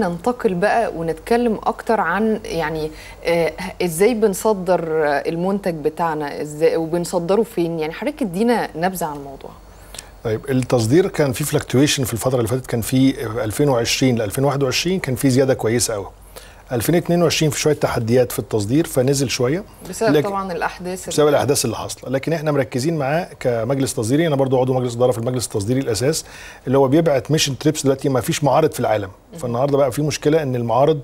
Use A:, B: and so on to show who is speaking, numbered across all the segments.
A: ننتقل بقى ونتكلم اكتر عن يعني آه، ازاي بنصدر المنتج بتاعنا ازاي وبنصدره فين يعني حضرتك ادينا نبذه عن الموضوع
B: طيب التصدير كان في فلكتويشن في الفتره اللي فاتت كان في 2020 ل 2021 كان في زياده كويسه قوي 2022 في شويه تحديات في التصدير فنزل شويه بسبب لك... طبعا
A: الاحداث بسبب
B: الاحداث اللي حاصله لكن احنا مركزين معاه كمجلس تصديري انا برضو عضو مجلس اداره في المجلس التصديري الاساس اللي هو بيبعت ميشن تريبس دلوقتي ما فيش معارض في العالم فالنهارده بقى في مشكله ان المعارض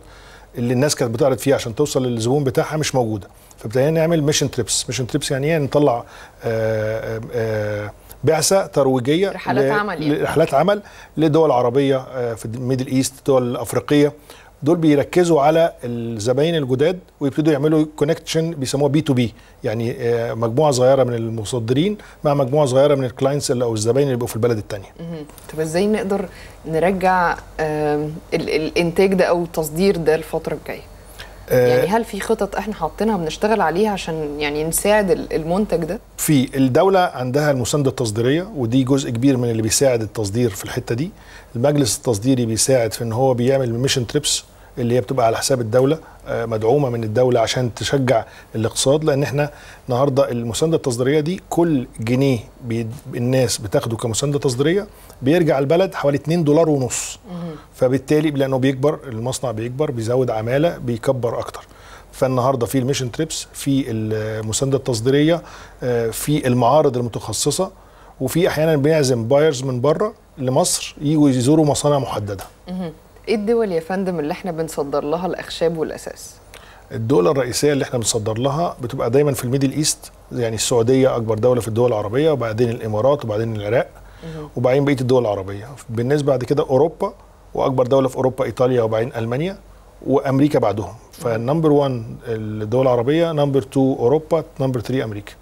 B: اللي الناس كانت بتعرض فيها عشان توصل للزبون بتاعها مش موجوده فابتدينا نعمل ميشن تريبس ميشن تريبس يعني ايه نطلع آآ آه، آآ آه، آه، بعثه ترويجيه رحلات عمل يعني. رحلات عمل لدول عربيه في الميدل ايست دول افريقيه دول بيركزوا على الزباين الجداد ويبتدوا يعملوا كونكشن بيسموها بي تو بي يعني آه، مجموعه صغيره من المصدرين مع مجموعه صغيره من الكلاينتس او الزباين اللي بيبقوا في البلد الثانيه
A: طب ازاي نقدر نرجع الانتاج ده او التصدير ده الفتره الجايه آه، يعني هل في خطط احنا حاطينها بنشتغل عليها عشان يعني نساعد المنتج ده؟
B: في الدولة عندها المساندة التصديرية ودي جزء كبير من اللي بيساعد التصدير في الحتة دي، المجلس التصديري بيساعد في ان هو بيعمل ميشن تريبس اللي هي بتبقى على حساب الدوله آه، مدعومه من الدوله عشان تشجع الاقتصاد لان احنا النهارده المسانده التصديريه دي كل جنيه الناس بتاخده كمسانده تصديريه بيرجع البلد حوالي 2 دولار ونص فبالتالي لانه بيكبر المصنع بيكبر بيزود عماله بيكبر اكتر فالنهارده في الميشن تريبس في المسانده التصديريه آه، في المعارض المتخصصه وفي احيانا بنعزم بايرز من بره لمصر يجوا يزوروا مصانع محدده
A: ايه الدول يا فندم اللي احنا بنصدر لها الاخشاب والاساس
B: الدول الرئيسيه اللي احنا بنصدر لها بتبقى دايما في الميدل ايست يعني السعوديه اكبر دوله في الدول العربيه وبعدين الامارات وبعدين العراق وبعدين بقيه الدول العربيه بالنسبه بعد كده اوروبا واكبر دوله في اوروبا ايطاليا وبعدين المانيا وامريكا بعدهم فنمبر 1 الدول العربيه نمبر 2 اوروبا نمبر 3 امريكا